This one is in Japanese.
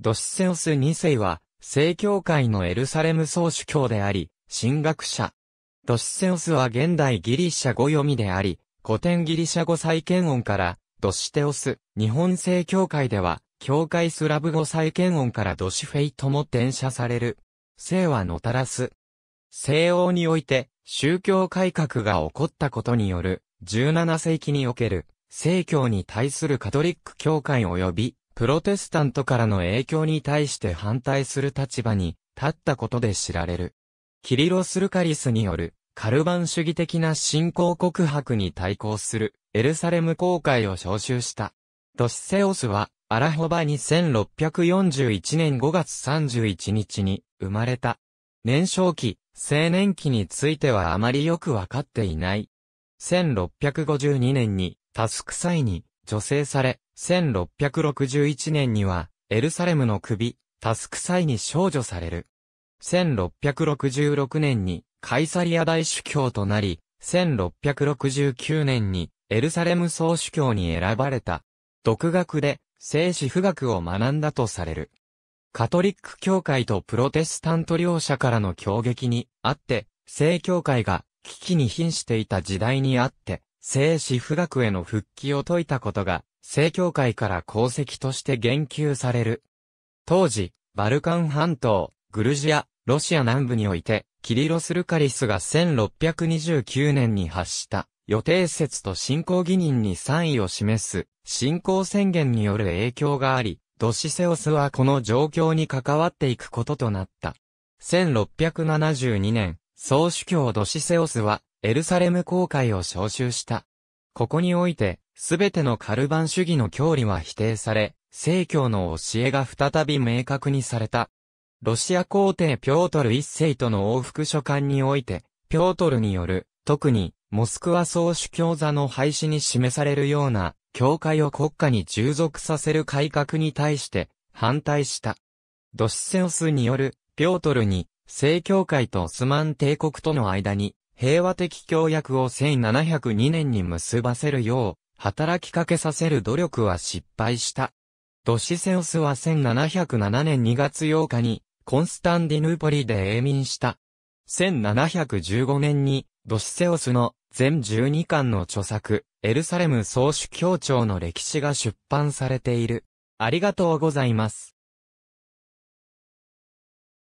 ドシセオス2世は、正教会のエルサレム総主教であり、神学者。ドシセオスは現代ギリシャ語読みであり、古典ギリシャ語再建音から、ドシテオス、日本正教会では、教会スラブ語再建音からドシフェイとも転写される。聖はのたらす。西欧において、宗教改革が起こったことによる、17世紀における、正教に対するカトリック教会及び、プロテスタントからの影響に対して反対する立場に立ったことで知られる。キリロス・ルカリスによるカルバン主義的な信仰告白に対抗するエルサレム公会を招集した。ドシセオスはアラホバに1641年5月31日に生まれた。年少期、青年期についてはあまりよくわかっていない。1652年にタスクサイに女性され、1661年には、エルサレムの首、タスクサイに少女される。1666年に、カイサリア大主教となり、1669年に、エルサレム総主教に選ばれた。独学で、聖子不学を学んだとされる。カトリック教会とプロテスタント両者からの強撃にあって、聖教会が危機に瀕していた時代にあって、聖子不学への復帰を説いたことが正教会から功績として言及される。当時、バルカン半島、グルジア、ロシア南部において、キリロス・ルカリスが1629年に発した予定説と信仰義人に賛意を示す信仰宣言による影響があり、ドシセオスはこの状況に関わっていくこととなった。1672年、総主教ドシセオスはエルサレム公会を招集した。ここにおいて、すべてのカルバン主義の教理は否定され、正教の教えが再び明確にされた。ロシア皇帝ピョートル一世との往復書簡において、ピョートルによる、特に、モスクワ総主教座の廃止に示されるような、教会を国家に従属させる改革に対して、反対した。ドシセオスによる、ピョートルに、正教会とオスマン帝国との間に、平和的協約を1702年に結ばせるよう、働きかけさせる努力は失敗した。ドシセオスは1707年2月8日に、コンスタンディヌーポリで永眠した。1715年に、ドシセオスの全12巻の著作、エルサレム総主教庁の歴史が出版されている。ありがとうございます。